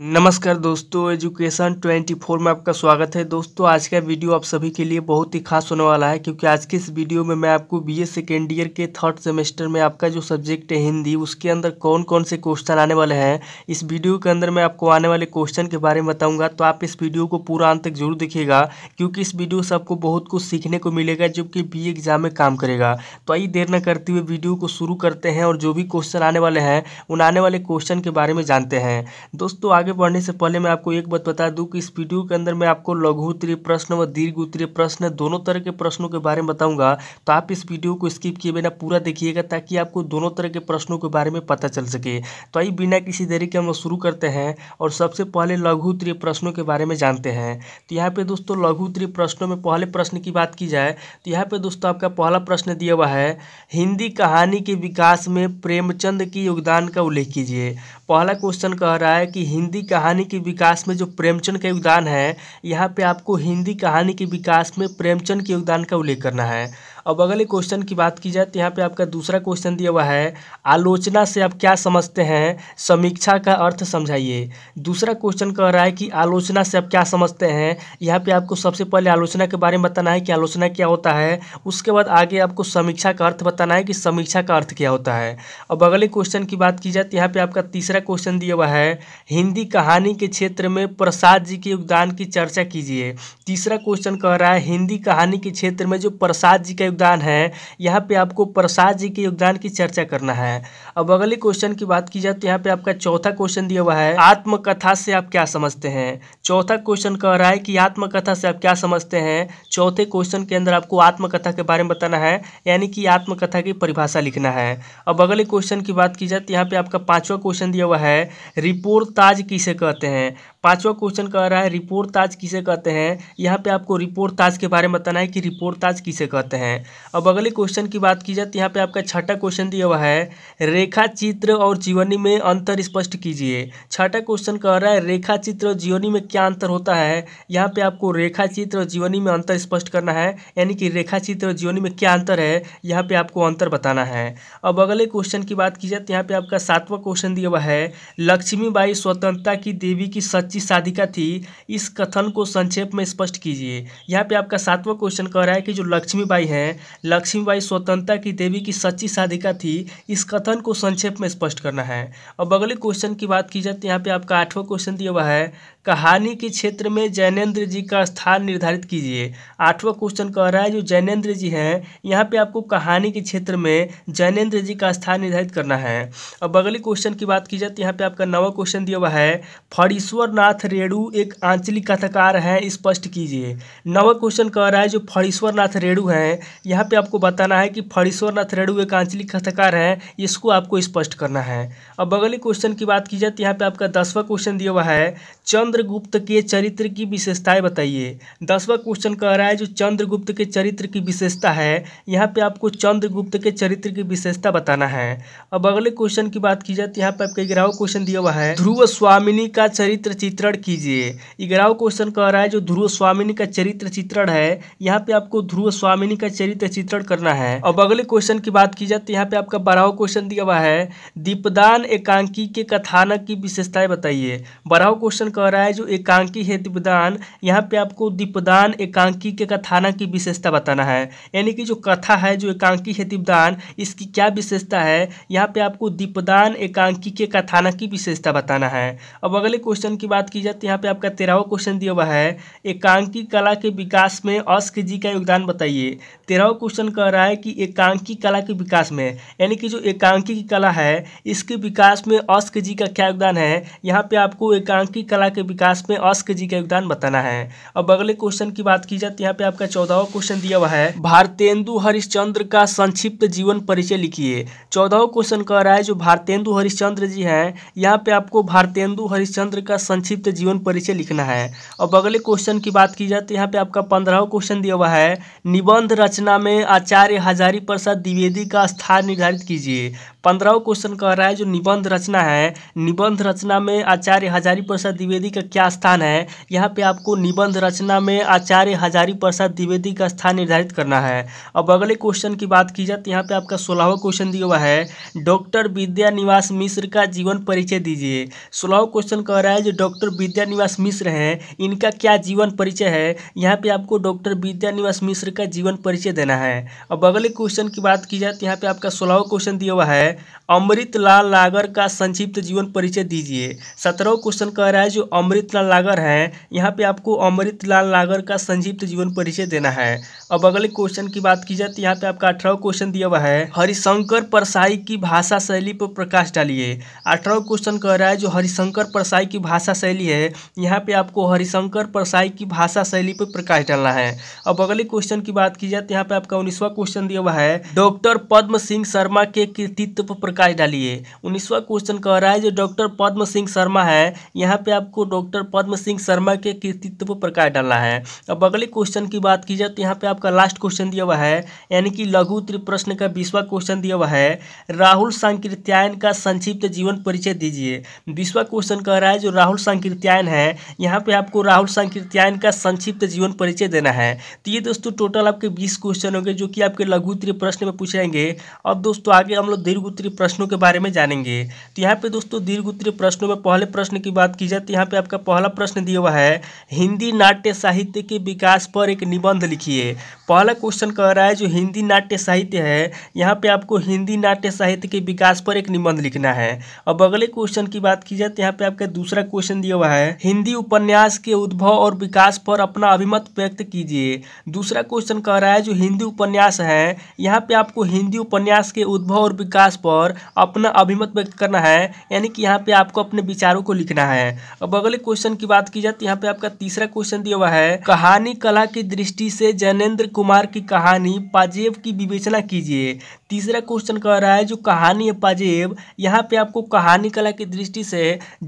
नमस्कार दोस्तों एजुकेशन 24 में आपका स्वागत है दोस्तों आज का वीडियो आप सभी के लिए बहुत ही खास होने वाला है क्योंकि आज के इस वीडियो में मैं आपको बीए सेकेंड ईयर के थर्ड सेमेस्टर में आपका जो सब्जेक्ट है हिंदी उसके अंदर कौन कौन से क्वेश्चन आने वाले हैं इस वीडियो के अंदर मैं आपको आने वाले क्वेश्चन के बारे में बताऊँगा तो आप इस वीडियो को पूरा अंत तक जरूर देखिएगा क्योंकि इस वीडियो से आपको बहुत कुछ सीखने को मिलेगा जो कि बी एग्ज़ाम में काम करेगा तो आइए देर न करते हुए वीडियो को शुरू करते हैं और जो भी क्वेश्चन आने वाले हैं उन आने वाले क्वेश्चन के बारे में जानते हैं दोस्तों आगे आगे बढ़ने से पहले मैं आपको एक बात बता दूं कि इस वीडियो के अंदर मैं आपको लघु उत्तरीय प्रश्न व दीर्घ उत्तरीय प्रश्न दोनों तरह के प्रश्नों के बारे में बताऊंगा तो आप इस वीडियो को स्किप किए बिना पूरा देखिएगा ताकि आपको दोनों तरह के प्रश्नों के बारे में पता चल सके तो आई बिना किसी देरी के हम लोग शुरू करते हैं और सबसे पहले लघु उत्तरीय प्रश्नों के बारे में जानते हैं तो यहाँ पर दोस्तों लघु उत्तरीय प्रश्नों में पहले प्रश्न की बात की जाए तो यहाँ पर दोस्तों आपका पहला प्रश्न दिया हुआ है हिंदी कहानी के विकास में प्रेमचंद के योगदान का उल्लेख कीजिए पहला क्वेश्चन कह रहा है कि हिंदी हिंदी कहानी के विकास में जो प्रेमचंद का योगदान है यहाँ पे आपको हिंदी कहानी के विकास में प्रेमचंद के योगदान का उल्लेख करना है अब अगले क्वेश्चन की बात की जाए तो यहाँ पे आपका दूसरा क्वेश्चन दिया हुआ है आलोचना से आप क्या समझते हैं समीक्षा का अर्थ समझाइए दूसरा क्वेश्चन कह रहा है कि आलोचना से आप क्या समझते हैं यहाँ पे आपको सबसे पहले आलोचना के बारे में बताना है कि आलोचना क्या होता है उसके बाद आगे आपको समीक्षा का अर्थ बताना है कि समीक्षा का अर्थ क्या होता है अब अगले क्वेश्चन की बात की जाए तो यहाँ पर आपका तीसरा क्वेश्चन दिया हुआ है हिंदी कहानी के क्षेत्र में प्रसाद जी के योगदान की चर्चा कीजिए तीसरा क्वेश्चन कह रहा है हिंदी कहानी के क्षेत्र में जो प्रसाद जी का योगदान है यहाँ पे आपको प्रसाद जी के योगदान की चर्चा करना है अब अगले क्वेश्चन की बात की जाए तो यहाँ पे आपका चौथा क्वेश्चन दिया हुआ है आत्मकथा से आप क्या समझते हैं चौथा क्वेश्चन कह रहा है कि आत्मकथा से आप क्या समझते हैं चौथे क्वेश्चन के अंदर आपको आत्मकथा के बारे में बताना है यानी कि आत्मकथा की परिभाषा लिखना है अब अगले क्वेश्चन की बात की जाए तो यहाँ पे आपका पांचवा क्वेश्चन दिया हुआ है रिपोर्ट ताज किसे कहते हैं पांचवा क्वेश्चन कह रहा है रिपोर्ट ताज किसे कहते हैं यहाँ पे आपको रिपोर्ट ताज के बारे में बताना है कि रिपोर्ट ताज किसे कहते हैं अब अगले क्वेश्चन की बात की जाए तो यहाँ पे आपका छठा क्वेश्चन दिया हुआ है रेखा चित्र और जीवनी में अंतर स्पष्ट कीजिए छठा क्वेश्चन कह रहा है रेखा चित्र और जीवनी में क्या अंतर होता है यहाँ पे आपको रेखा चित्र और जीवनी में अंतर स्पष्ट करना है यानी कि रेखा चित्र और जीवनी में क्या अंतर है यहाँ पे आपको अंतर बताना है अब अगले क्वेश्चन की बात की जाए तो यहाँ पे आपका सातवां क्वेश्चन दिया हुआ है लक्ष्मीबाई स्वतंत्रता की देवी की सच सच्ची साधिका थी इस कथन को संक्षेप में स्पष्ट कीजिए यहाँ पे आपका सातवां क्वेश्चन कह रहा है कि जो लक्ष्मीबाई हैं लक्ष्मीबाई स्वतंत्रता की देवी की सच्ची साधिका थी इस कथन को संक्षेप में स्पष्ट करना है अब अगले क्वेश्चन की बात की जाए तो यहाँ पर आपका आठवां क्वेश्चन दिया हुआ है कहानी के क्षेत्र में जैनेन्द्र जी का स्थान निर्धारित कीजिए आठवां क्वेश्चन कह रहा है जो जैनेन्द्र जी हैं यहाँ पे आपको कहानी के क्षेत्र में जैनेन्द्र जी का स्थान निर्धारित करना है अब अगले क्वेश्चन की बात की जाए तो यहाँ पे आपका नवा क्वेश्चन दिया हुआ है फड़ीश्वर नाथ रेणु एक आंचलिक कथाकार हैं स्पष्ट कीजिए नवा क्वेश्चन कह रहा है जो फड़ीश्वर नाथ रेणु हैं यहाँ पे आपको बताना है कि फड़ीश्वर नाथ रेणु एक आंचलिक कथाकार हैं इसको आपको स्पष्ट करना है अब अगले क्वेश्चन की बात की जाए तो यहाँ पे आपका दसवा क्वेश्चन दिया हुआ है चंद्र चंद्रगुप्त के चरित्र की विशेषताएं बताइए दसवां क्वेश्चन कह रहा है जो चंद्रगुप्त के चरित्र की विशेषता है यहाँ पे आपको चंद्रगुप्त के चरित्र की विशेषता बताना है अब अगले क्वेश्चन की बात की जाए तो यहाँ पे आपका ग्यारहवा क्वेश्चन दिया हुआ है ध्रुव स्वामिनी का चरित्र चित्रण कीजिए ग्यारहवा क्वेश्चन कह रहा है जो ध्रुव स्वामिनी का चरित्र चित्रण है यहाँ पे आपको ध्रुव स्वामिनी का चरित्र चित्रण करना है अब अगले क्वेश्चन की बात की जाए तो यहाँ पे आपका बारहवा क्वेश्चन दिया हुआ है दीपदान एकांकी के कथानक की विशेषताएं बताइए बारहवा क्वेश्चन कह रहा है रहा है जो एकांकी है दीपदान यहाँ पे आपको दीपदान एकांकी के कथाना की विशेषता बताना है यानी कि जो कथा है जो एकांकी है दीपदान इसकी क्या विशेषता है यहाँ पे आपको दीपदान एकांकी के कथाना की विशेषता बताना है अब अगले क्वेश्चन की बात की जाए तो यहाँ पे आपका तेरहवा क्वेश्चन दिया हुआ है एकांकी कला के विकास में अस्क जी का योगदान बताइए तेरहवा क्वेश्चन कह रहा है कि एकांकी कला के विकास में यानी कि जो एकांकी की कला है इसके विकास में अस्क जी का क्या योगदान है यहाँ पे आपको एकांकी कला के विकास में अस्क जी का योगदान बताना है अब अगले क्वेश्चन की बात की जाए तो यहाँ पे आपका चौदहवा क्वेश्चन दिया हुआ है भारतेंदु हरिश्चंद्र का संक्षिप्त जीवन परिचय लिखिए चौदहवा क्वेश्चन कह रहा है जो भारतेंदु हरिश्चंद्र जी हैं यहाँ पे आपको भारतेंदु हरिश्चंद्र का संक्षिप्त जीवन परिचय लिखना है अब अगले क्वेश्चन की बात की जाए तो यहाँ पे आपका पंद्रहवा क्वेश्चन दिया हुआ है निबंध रचना में आचार्य हजारी प्रसाद द्विवेदी का स्थान निर्धारित कीजिए पंद्रहवा क्वेश्चन कह रहा है जो निबंध रचना है निबंध रचना में आचार्य हजारी प्रसाद द्विवेदी का क्या स्थान है यहाँ पे आपको निबंध रचना में आचार्य हजारी प्रसाद द्विवेदी का स्थान निर्धारित करना है अब अगले क्वेश्चन की बात की जाए तो यहाँ पे आपका सोलहवा क्वेश्चन दिया हुआ है डॉक्टर विद्या निवास मिश्र का जीवन परिचय दीजिए सोलहवा क्वेश्चन कह रहा है जो डॉक्टर विद्या निवास मिश्र हैं इनका क्या जीवन परिचय है यहाँ पे आपको डॉक्टर विद्या निवास मिश्र का जीवन परिचय देना है अब अगले क्वेश्चन की बात की जाए तो यहाँ पे आपका सोलहवा क्वेश्चन दिया हुआ है अमृत लाल नागर का संक्षिप्त जीवन परिचय दीजिए सत्रहवा क्वेश्चन कह रहा है जो अमृत अमृतलाल नागर लागर हैं यहाँ पे आपको अमृतलाल नागर लागर का संक्षिप्त जीवन परिचय देना है अब अगले क्वेश्चन की बात की जाए तो यहाँ पे आपका अठारह क्वेश्चन दिया हुआ है हरिशंकर परसाई की भाषा शैली पर प्रकाश डालिए अठारह क्वेश्चन कह रहा है जो हरिशंकर परसाई की भाषा शैली है यहाँ पे आपको हरिशंकर परसाई की भाषा शैली पर प्रकाश डालना है अब अगले क्वेश्चन की बात की जाए तो यहाँ पे आपका उन्नीसवा क्वेश्चन दिया हुआ है डॉक्टर पद्म सिंह शर्मा के कृतित्व पर प्रकाश डालिए उन्नीसवा क्वेश्चन कह रहा है जो डॉक्टर पद्म सिंह शर्मा है यहाँ पे आपको डॉक्टर पद्म सिंह शर्मा के कृतित्व पर प्रकाश डाला है अब अगले क्वेश्चन की बात की जाए तो यहाँ पे आपका लास्ट क्वेश्चन दिया हुआ है यानी कि लघु उत्तरी प्रश्न का बीसवा क्वेश्चन दिया हुआ है राहुल सांकृत्यायन का संक्षिप्त जीवन परिचय दीजिए बीसवा क्वेश्चन कह रहा है जो राहुल सांकृत्यायन है यहाँ पर आपको राहुल सांकृत्यायन का संक्षिप्त जीवन परिचय देना है तो ये दोस्तों टोटल आपके बीस क्वेश्चन होंगे जो कि आपके लघु उत्तरी प्रश्न में पूछेंगे अब दोस्तों आगे हम लोग दीर्घ उत्तरी प्रश्नों के बारे में जानेंगे तो यहाँ पे दोस्तों दीर्घ उत्तरी प्रश्नों में पहले प्रश्न की बात की जाए तो यहाँ पे आप आपका पहला प्रश्न दिया हुआ है हिंदी नाट्य साहित्य के विकास पर एक निबंध लिखिए पहला क्वेश्चन कह रहा है जो हिंदी नाट्य साहित्य है यहाँ पे आपको हिंदी नाट्य साहित्य के विकास पर एक निबंध लिखना है अब अगले क्वेश्चन की बात की जाए तो यहाँ पे आपका दूसरा क्वेश्चन दिया हुआ है हिंदी उपन्यास के उद्भव और विकास पर अपना अभिमत व्यक्त कीजिए दूसरा क्वेश्चन कह रहा है जो हिंदी उपन्यास है यहाँ पे आपको हिंदी उपन्यास के उद्भव और विकास पर अपना अभिमत व्यक्त करना है यानी कि यहाँ पे आपको अपने विचारों को लिखना है अब अगले अगले क्वेश्चन की बात की जाए तो यहाँ पे आपका तीसरा क्वेश्चन दिया हुआ है कहानी कला की दृष्टि से जैनेन्द्र कुमार की कहानी पाजेब की विवेचना कीजिए तीसरा क्वेश्चन कह रहा है जो कहानी है पाजेब यहाँ पे आपको कहानी कला की दृष्टि से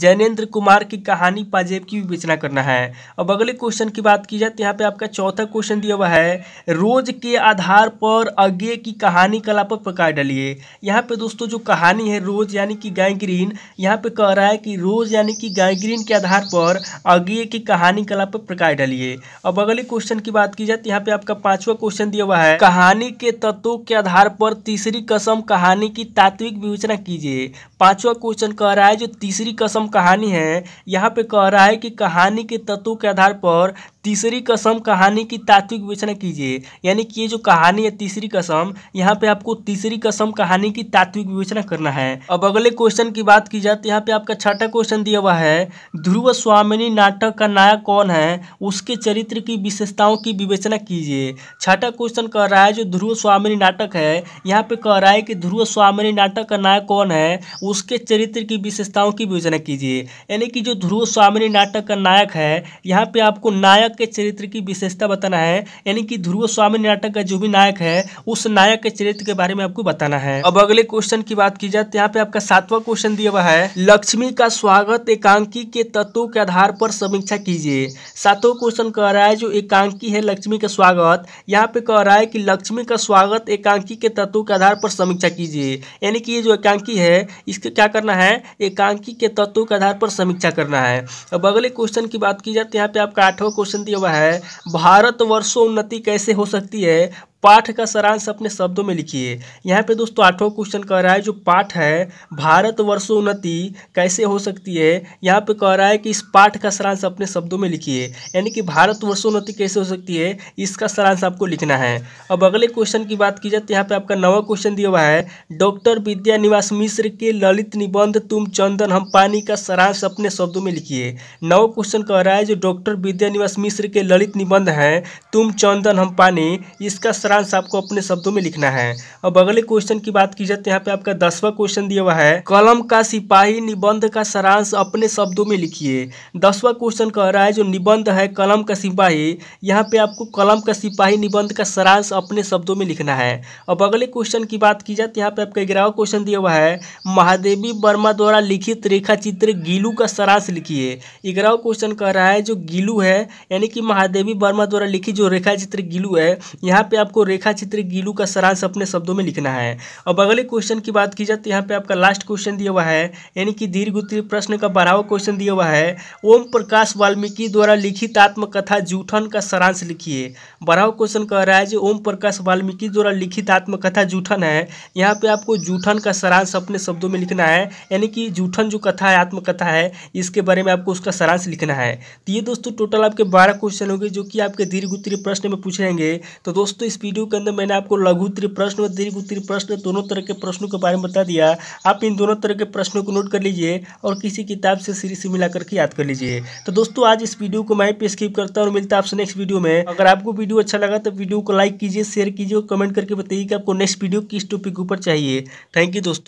जैनेन्द्र कुमार की कहानी पाजेब की विवेचना करना है अब अगले क्वेश्चन की बात की जाए तो यहाँ पे आपका चौथा क्वेश्चन दिया हुआ है रोज के आधार पर अज्ञे की कहानी कला पर प्रकाश डालिए यहाँ पे दोस्तों जो कहानी है रोज यानी कि गायग्रीन यहाँ पे कह रहा है कि रोज यानी कि गायग्रीन के आधार पर अज्ञे की कहानी कला पर प्रकाश डालिए अब अगले क्वेश्चन की बात की जाए तो यहाँ पे आपका पांचवा क्वेश्चन दिया हुआ है कहानी के तत्वों के आधार पर तीसरी कसम कहानी की तात्विक विवेचना कीजिए पांचवा क्वेश्चन कह रहा है जो तीसरी कसम कहानी है यहाँ पे कह रहा है कि कहानी के तत्व के आधार पर तीसरी कसम कहानी की तात्विक विवेचना कीजिए यानी कि ये जो कहानी है तीसरी कसम यहाँ पे आपको तीसरी कसम कहानी की तात्विक विवेचना करना है अब अगले क्वेश्चन की बात की जाए तो यहाँ पे आपका छठा क्वेश्चन दिया हुआ है ध्रुव स्वामिनी नाटक का नायक कौन है उसके चरित्र की विशेषताओं की विवेचना कीजिए छठा क्वेश्चन कह रहा है जो ध्रुव स्वामिनी नाटक है यहाँ पे कह रहा है कि ध्रुव स्वामिनी नाटक का नायक कौन है उसके चरित्र की विशेषताओं की विवेचना कीजिए यानी कि जो ध्रुव स्वामिनी नाटक का नायक है यहाँ पे आपको नायक नायक के चरित्र की विशेषता बताना है यानी कि ध्रुव स्वामी नाटक का जो भी नायक है उस नायक के चरित्र के बारे में आपको बताना है अब अगले क्वेश्चन की बात की जाए तो यहाँ पे आपका सातवां क्वेश्चन दिया हुआ है लक्ष्मी का स्वागत एकांकी के तत्वों के आधार पर समीक्षा कीजिए सातवा क्वेश्चन कह रहा है जो एकांकी है लक्ष्मी का स्वागत यहाँ पे कह रहा है कि लक्ष्मी का स्वागत एकांकी के तत्वों के आधार पर समीक्षा कीजिए यानी कि ये जो एकांकी है इसके क्या करना है एकांकी के तत्वों के आधार पर समीक्षा करना है अब अगले क्वेश्चन की बात की जाए तो यहाँ पे आपका आठवा क्वेश्चन क्वेश्चन दिया हुआ है उन्नति कैसे हो सकती है पाठ का सारांश अपने शब्दों में लिखिए यहाँ पे दोस्तों आठवां क्वेश्चन कह रहा है जो पाठ है भारत वर्षोन्नति कैसे हो सकती है यहाँ पे कह रहा है कि इस पाठ का सारांश अपने शब्दों में लिखिए यानी कि भारत वर्षोन्नति कैसे हो सकती है इसका सारांश आपको लिखना है अब अगले क्वेश्चन की बात की जाए तो यहाँ पे आपका नवा क्वेश्चन दिया हुआ है डॉक्टर विद्यानिवास मिश्र के ललित निबंध तुम चंदन हम पानी का सारांश अपने शब्दों में लिखिए नवा क्वेश्चन कह रहा है जो डॉक्टर विद्यानिवास मिश्र के ललित निबंध हैं तुम चंदन हम पानी इसका सारांश आपको अपने शब्दों में लिखना है अब अगले क्वेश्चन की बात की जाए तो यहाँ पे आपका दसवा क्वेश्चन दिया हुआ है कलम का सिपाही निबंध का सारांश अपने शब्दों में लिखिए दसवा क्वेश्चन कह रहा है जो निबंध है कलम का सिपाही यहाँ पे आपको कलम का सिपाही निबंध का सारांश अपने शब्दों में लिखना है अब अगले क्वेश्चन की बात की जाए तो यहाँ पे आपका ग्यारहवा क्वेश्चन दिया हुआ है महादेवी वर्मा द्वारा लिखित रेखा चित्र गीलू का सारांश लिखिए ग्यारहवा क्वेश्चन कह रहा है जो गीलू है यानी कि महादेवी वर्मा द्वारा लिखी जो रेखा चित्र गीलू है यहाँ पे आपको आपको रेखा चित्र गीलू का सारांश अपने शब्दों में लिखना है अब अगले क्वेश्चन की बात की जाए तो यहाँ पे आपका लास्ट क्वेश्चन दिया हुआ है यानी कि दीर्घ उत्तरी प्रश्न का बारहवा क्वेश्चन दिया हुआ है ओम प्रकाश वाल्मीकि द्वारा लिखित आत्मकथा जूठन का सारांश लिखिए बारहवा क्वेश्चन कह रहा है जो ओम प्रकाश वाल्मीकि द्वारा लिखित आत्मकथा जूठन है यहाँ पे आपको जूठन का सारांश अपने शब्दों में लिखना है यानी कि जूठन जो कथा है आत्मकथा है इसके बारे में आपको उसका सारांश लिखना है तो ये दोस्तों टोटल आपके बारह क्वेश्चन होंगे जो कि आपके दीर्घ उत्तरी प्रश्न में पूछेंगे तो दोस्तों इस वीडियो के अंदर मैंने आपको लघु प्रश्न और दीर्घ प्रश्न दोनों तरह के प्रश्नों के बारे में बता दिया आप इन दोनों तरह के प्रश्नों को नोट कर लीजिए और किसी किताब से सीरीज से मिला करके याद कर लीजिए तो दोस्तों आज इस वीडियो को मैं पे स्किप करता हूँ और मिलता आपसे नेक्स्ट वीडियो में अगर आपको वीडियो अच्छा लगा तो वीडियो को लाइक कीजिए शेयर कीजिए और कमेंट करके बताइए कि आपको नेक्स्ट वीडियो किस टॉपिक के ऊपर चाहिए थैंक यू दोस्तों